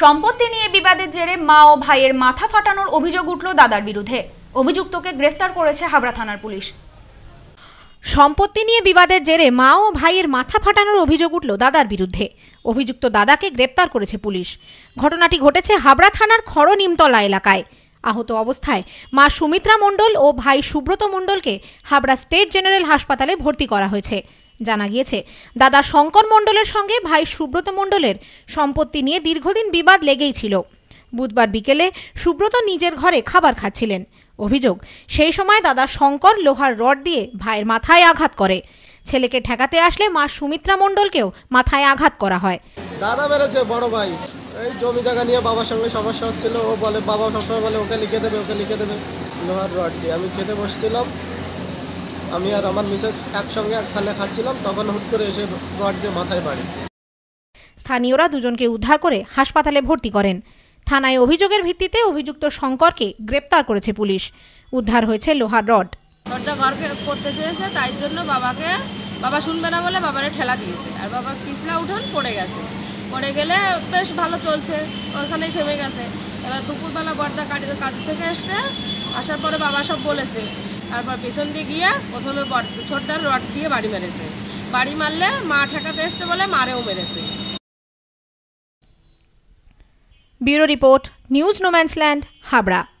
সম্পত্তি নিয়ে বিবাদের জেরে মা ও ভাইয়ের মাথা ফাটানোর অভিযোগ উঠল দাদার বিরুদ্ধে অভিযুক্তকে গ্রেফতার করেছে হাবড়া থানার পুলিশ সম্পত্তি নিয়ে বিবাদের জেরে মা ও ভাইয়ের মাথা ফাটানোর অভিযোগ উঠল দাদার বিরুদ্ধে অভিযুক্ত দাদাকে গ্রেপ্তার করেছে পুলিশ ঘটনাটি ঘটেছে হাবড়া থানার খড় নিমতলা এলাকায় আহত অবস্থায় মা সুমিত্রা মণ্ডল ও ভাই সুব্রত মণ্ডলকে হাবড়া স্টেট জেনারেল হাসপাতালে ভর্তি করা হয়েছে জানা গিয়েছে দাদা শঙ্কর মণ্ডলের সঙ্গে ভাই সুব্রত মণ্ডলের সম্পত্তি নিয়ে দীর্ঘদিন বিবাদ লেগেই ছিল বুধবার বিকেলে সুব্রত নিজের ঘরে খাবার খাচ্ছিলেন অভিযোগ সেই সময় দাদা শঙ্কর লোহার রড দিয়ে ভাইয়ের মাথায় আঘাত করে ছেলেকে ঠেকাতে আসলে মা সুমিত্রা মণ্ডলকেও মাথায় আঘাত করা হয় দাদা বেরোচ্ছে বড় ভাই এই জমি জায়গা নিয়ে বাবার সঙ্গে সমস্যা হচ্ছিল ও বলে বাবা সবসময় বলে ওকে লিখে দেবে ওকে লিখে দেবে লোহার রড দিয়ে আমি খেতে বসছিলাম আমি আর আমার মিসেস একসঙ্গে এক থালে খাচ্ছিলাম তখন হুট করে এসে রড দিয়ে মাথায় বাড়ি স্থানীয়রা দুজনকে উদ্ধার করে হাসপাতালে ভর্তি করেন থানায় অভিযোগের ভিত্তিতে অভিযুক্ত শঙ্করকে গ্রেপ্তার করেছে পুলিশ উদ্ধার হয়েছে লোহার রড রডটা ঘর করতে চেয়েছে তাই জন্য বাবাকে বাবা শুনবে না বলে বাবারে ঠেলা দিয়েছে আর বাবা পিছলা উঠোন পড়ে গেছে পড়ে গেলে বেশ ভালো চলছে ওখানেই থেমে গেছে এবার দুপুরবেলা বর্দা কাটিতে কাজ থেকে এসছে আসার পরে বাবা সব বলেছে তারপর পেছন দিয়ে গিয়ে প্রথমে ছোটদার রড দিয়ে বাড়ি মেরেছে বাড়ি মারলে মা ঠেকাতে এসছে বলে মারেও মেরেছে bureau report news no man's land Habra